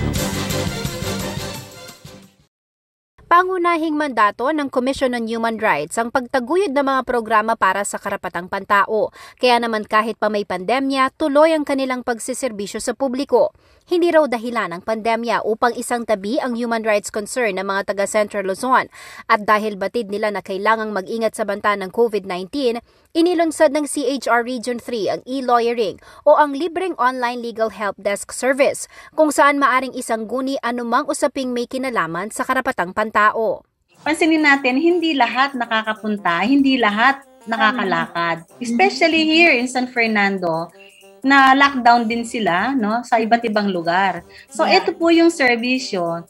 Thank you. pangunahing mandato ng Commission on Human Rights ang pagtaguyod ng mga programa para sa karapatang pantao. Kaya naman kahit pa may pandemya, tuloy ang kanilang pagsiserbisyo sa publiko. Hindi raw dahilan ang pandemya upang isang tabi ang human rights concern ng mga taga Central Luzon. At dahil batid nila na kailangang mag-ingat sa banta ng COVID-19, inilunsad ng CHR Region 3 ang e-lawyering o ang libreng online legal help desk service kung saan maaring isang guni anumang usaping may kinalaman sa karapatang pantao tao. Pansinin natin, hindi lahat nakakapunta, hindi lahat nakakalakad. Especially here in San Fernando, na lockdown din sila no sa iba't ibang lugar. So ito po yung serbisyo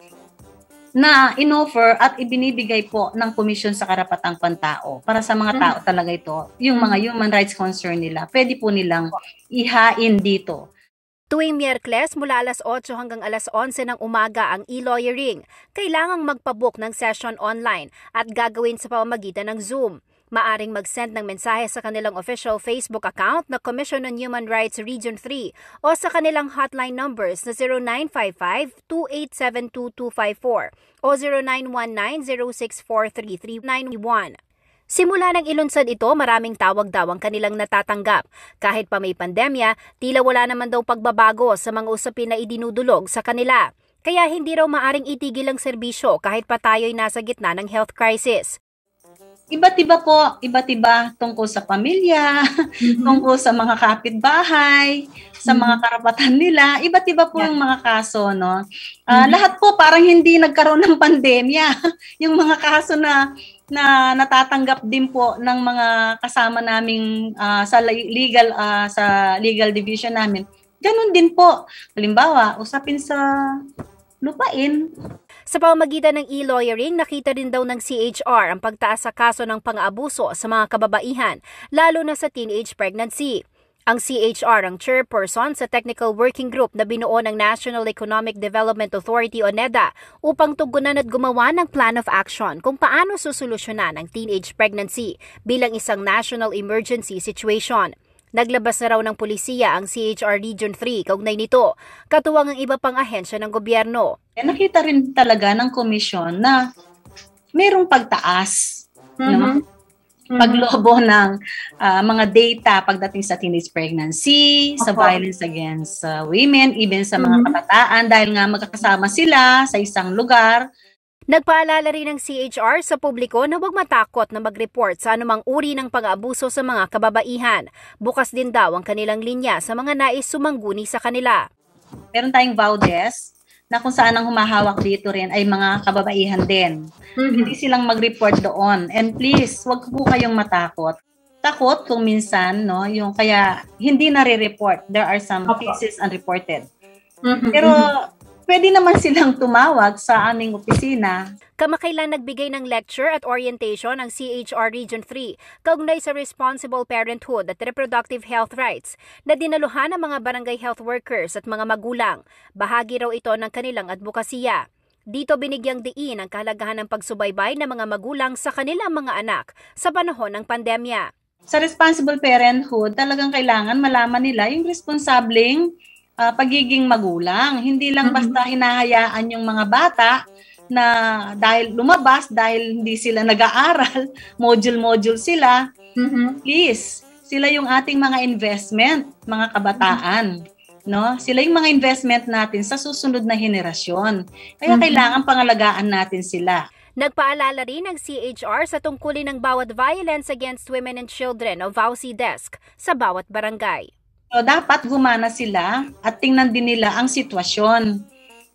na inoffer at ibinibigay po ng Komisyon sa Karapatang Pantao para sa mga hmm. tao talaga ito, yung mga human rights concern nila, pwede po nilang ihain dito Tuwing Miyerkules mula alas 8 hanggang alas 11 ng umaga ang e-lawyering, kailangang magpabook ng session online at gagawin sa pamamagitan ng Zoom. Maaring mag-send ng mensahe sa kanilang official Facebook account na Commission on Human Rights Region 3 o sa kanilang hotline numbers na 0955-2872254 o 0919 Simula ng ilunsad ito, maraming tawag daw ang kanilang natatanggap. Kahit pa may pandemya, tila wala naman daw pagbabago sa mga usapin na idinudulog sa kanila. Kaya hindi raw maaring itigil ang serbisyo kahit pa tayo'y nasa gitna ng health crisis. Iba't iba po, iba't iba tungkol sa pamilya, mm-hmm. tungkol sa mga kapitbahay, sa mhm. mga karapatan nila. Iba't iba po yeah. yung mga kaso, no? Uh, mm-hmm. Lahat po parang hindi nagkaroon ng pandemya. yung mga kaso na na natatanggap din po ng mga kasama naming uh, sa legal uh, sa legal division namin. Ganun din po. Halimbawa, usapin sa lupain. Sa pamamagitan ng e-lawyering, nakita din daw ng CHR ang pagtaas sa kaso ng pang-abuso sa mga kababaihan, lalo na sa teenage pregnancy. Ang CHR ang chairperson sa technical working group na binuo ng National Economic Development Authority o NEDA upang tugunan at gumawa ng plan of action kung paano susolusyonan ang teenage pregnancy bilang isang national emergency situation. Naglabas na raw ng pulisiya ang CHR Region 3 kaugnay nito, katuwang ang iba pang ahensya ng gobyerno. Eh, nakita rin talaga ng komisyon na mayroong pagtaas mm-hmm. ng mhm. Mm-hmm. paglobo ng uh, mga data pagdating sa teenage pregnancy, okay. sa violence against uh, women, even sa mga mm-hmm. kabataan dahil nga magkakasama sila sa isang lugar. Nagpaalala rin ng CHR sa publiko na huwag matakot na mag-report sa anumang uri ng pag aabuso sa mga kababaihan. Bukas din daw ang kanilang linya sa mga nais sumangguni sa kanila. Meron tayong vow desk na kung saan ang humahawak dito rin ay mga kababaihan din. Mm-hmm. Hindi silang mag-report doon. And please, wag po kayong matakot. Takot kung minsan, no, yung kaya hindi nare-report. There are some cases unreported. Mm-hmm. Pero mm-hmm pwede naman silang tumawag sa aming opisina. Kamakailan nagbigay ng lecture at orientation ang CHR Region 3 kaugnay sa Responsible Parenthood at Reproductive Health Rights na dinaluhan ng mga barangay health workers at mga magulang. Bahagi raw ito ng kanilang advokasya. Dito binigyang diin ang kahalagahan ng pagsubaybay ng mga magulang sa kanilang mga anak sa panahon ng pandemya. Sa responsible parenthood, talagang kailangan malaman nila yung responsableng uh, pagiging magulang. Hindi lang basta hinahayaan yung mga bata na dahil lumabas, dahil hindi sila nag-aaral, module-module sila. Mm-hmm. Please, sila yung ating mga investment, mga kabataan. Mm-hmm. no? Sila yung mga investment natin sa susunod na henerasyon. Kaya mm-hmm. kailangan pangalagaan natin sila. Nagpaalala rin ng CHR sa tungkulin ng bawat violence against women and children o VAUSI desk sa bawat barangay. So, dapat gumana sila at tingnan din nila ang sitwasyon.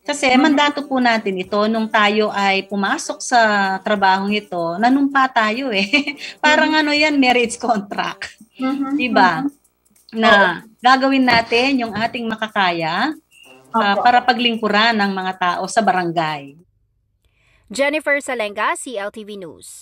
Kasi mm-hmm. mandato po natin ito nung tayo ay pumasok sa trabahong ito, nanumpa tayo eh. Parang mm-hmm. ano yan, marriage contract. Mm-hmm. Diba? Mm-hmm. Na gagawin natin yung ating makakaya uh, para paglingkuran ng mga tao sa barangay. Jennifer Salenga, CLTV News.